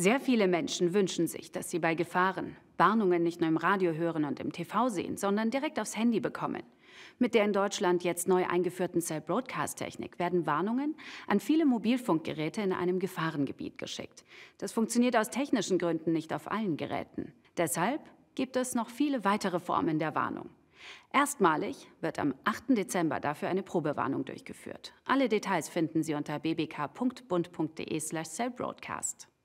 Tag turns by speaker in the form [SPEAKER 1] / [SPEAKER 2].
[SPEAKER 1] Sehr viele Menschen wünschen sich, dass sie bei Gefahren Warnungen nicht nur im Radio hören und im TV sehen, sondern direkt aufs Handy bekommen. Mit der in Deutschland jetzt neu eingeführten Cell Broadcast Technik werden Warnungen an viele Mobilfunkgeräte in einem Gefahrengebiet geschickt. Das funktioniert aus technischen Gründen nicht auf allen Geräten. Deshalb gibt es noch viele weitere Formen der Warnung. Erstmalig wird am 8. Dezember dafür eine Probewarnung durchgeführt. Alle Details finden Sie unter bbk.bund.de/cellbroadcast. slash